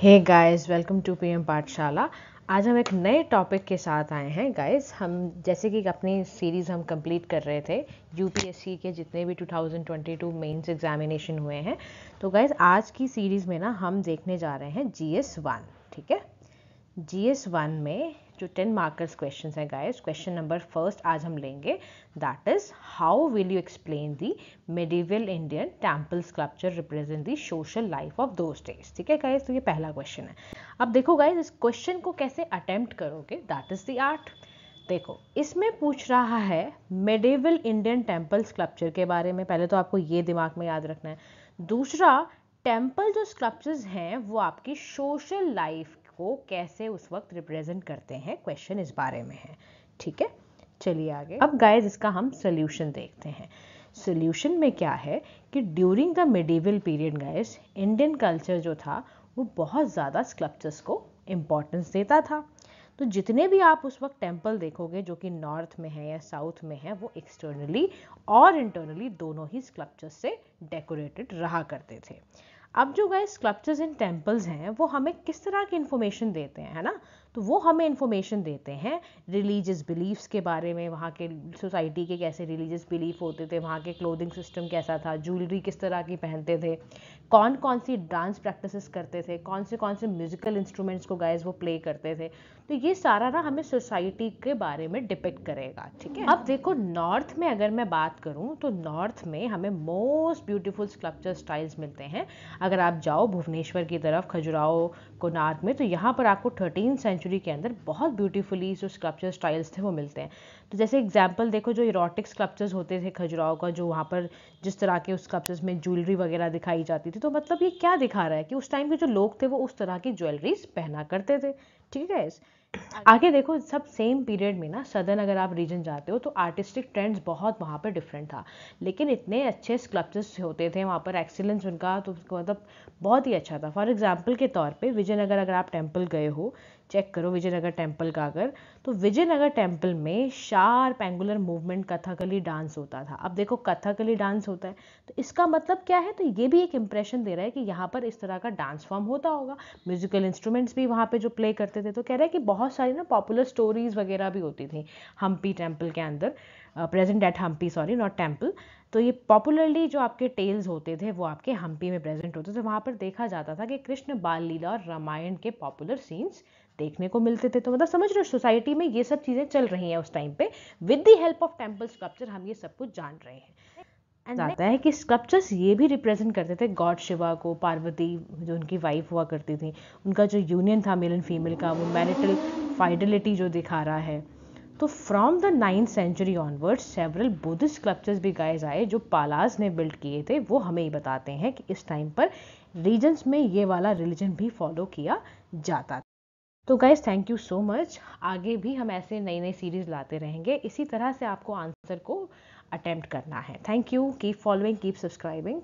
hey guys welcome to PM Pathshala आज हम एक नए टॉपिक के साथ आए हैं गाइस हम जैसे कि अपनी सीरीज़ हम कंप्लीट कर रहे थे यूपीएससी के जितने भी 2022 मेंस एग्जामिनेशन हुए हैं तो गाइस आज की सीरीज़ में ना हम देखने जा रहे हैं जी एस वन ठीक है जी एस वन में जो टेन मार्कर्स क्वेश्चन हैं गाइस क्वेश्चन नंबर फर्स्ट आज हम लेंगे that is how will you explain the medieval Indian temple sculpture represent the social life of those states ठीक है गाइस तो ये पहला क्वेश्चन है अब देखो गाइस इस क्वेश्चन को कैसे अटेम्प्ट करोगे दैट इज द आर्ट देखो इसमें पूछ रहा है मेडिवल इंडियन टेम्पल स्कल्पचर के बारे में पहले तो आपको ये दिमाग में याद रखना है दूसरा टेम्पल जो स्कल्पचर्स हैं वो आपकी सोशल लाइफ को कैसे उस वक्त रिप्रेजेंट करते हैं क्वेश्चन इस बारे में है ठीक है चलिए आगे अब गाइज इसका हम सोल्यूशन देखते हैं सोल्यूशन में क्या है कि during the medieval period guys Indian culture जो था वो बहुत ज़्यादा स्कल्पचर्स को इम्पोर्टेंस देता था तो जितने भी आप उस वक्त टेम्पल देखोगे जो कि नॉर्थ में है या साउथ में है वो एक्सटर्नली और इंटरनली दोनों ही स्कल्पचर्स से डेकोरेटेड रहा करते थे अब जो गए स्कल्पचर्स इन टेम्पल्स हैं वो हमें किस तरह की इन्फॉर्मेशन देते हैं है ना तो वो हमें इन्फॉर्मेशन देते हैं रिलीजियस बिलीफ्स के बारे में वहाँ के सोसाइटी के कैसे रिलीजियस बिलीफ होते थे वहाँ के क्लोथिंग सिस्टम कैसा था ज्वेलरी किस तरह की पहनते थे कौन कौन सी डांस प्रैक्टिसेस करते थे कौन से कौन से म्यूज़िकल इंस्ट्रूमेंट्स को गाइज वो प्ले करते थे तो ये सारा ना हमें सोसाइटी के बारे में डिपेक्ट करेगा ठीक है अब देखो नॉर्थ में अगर मैं बात करूँ तो नॉर्थ में हमें मोस्ट ब्यूटीफुल स्कल्पचर स्टाइल्स मिलते हैं अगर आप जाओ भुवनेश्वर की तरफ खजुराहो कोनार्क में तो यहाँ पर आपको थर्टीन सेंचुरी के अंदर बहुत ब्यूटीफुली जो स्कल्पचर स्टाइल्स थे वो मिलते हैं तो जैसे एग्जाम्पल देखो जो इरोटिक स्कल्पचर्स होते थे खजुराहो का जो वहाँ पर जिस तरह के उस स्कल्पचर्स में ज्वेलरी वगैरह दिखाई जाती थी तो मतलब ये क्या दिखा रहा है कि उस टाइम के जो लोग थे वो उस तरह की ज्वेलरीज पहना करते थे ठीक है आगे देखो सब सेम पीरियड में ना सदन अगर आप रीजन जाते हो तो आर्टिस्टिक ट्रेंड्स बहुत वहाँ पर डिफरेंट था लेकिन इतने अच्छे स्कल्पचर्स होते थे वहाँ पर एक्सीलेंस उनका तो मतलब बहुत ही अच्छा था फॉर एग्जाम्पल के तौर पर विजयनगर अगर आप टेम्पल गए हो चेक करो विजयनगर टेम्पल का अगर तो विजयनगर टेम्पल में sharp angular movement Kathakali dance होता था अब देखो कथकली डांस होता है तो इसका मतलब क्या है तो ये भी एक इम्प्रेशन दे रहा है कि यहाँ पर इस तरह का डांस फॉर्म होता होगा म्यूजिकल इंस्ट्रूमेंट्स भी वहाँ पर जो प्ले करते थे तो कह रहा है कि बहुत सारी ना पॉपुलर स्टोरीज़ वगैरह भी होती थी हम्पी टेम्पल के अंदर present at Hampi sorry not temple तो ये पॉपुलरली जो आपके टेल्स होते थे वो आपके हम्पी में प्रेजेंट होते थे तो वहाँ पर देखा जाता था कि कृष्ण बाल लीला और रामायण के पॉपुलर सीन्स देखने को मिलते थे तो मतलब समझ रहे हो सोसाइटी में ये सब चीज़ें चल रही हैं उस टाइम पे with the help of temple sculpture हम ये सब कुछ जान रहे हैं जाता है कि स्कल्पचर्स ये भी रिप्रेजेंट करते थे गॉड शिवा को पार्वती जो उनकी वाइफ हुआ करती थी उनका जो यूनियन था मेल एंड फीमेल का वो मैरिटल फाइडलिटी जो दिखा रहा है तो from the ninth century onward several Buddhist sculptures भी गाइज आए जो पालाज ने बिल्ड किए थे वो हमें ही बताते हैं कि इस टाइम पर रीजन्स में ये वाला रिलीजन भी फॉलो किया जाता था तो guys thank you so much आगे भी हम ऐसे नई नई सीरीज़ लाते रहेंगे इसी तरह से आपको आंसर को अटैम्प्ट करना है thank you keep following keep subscribing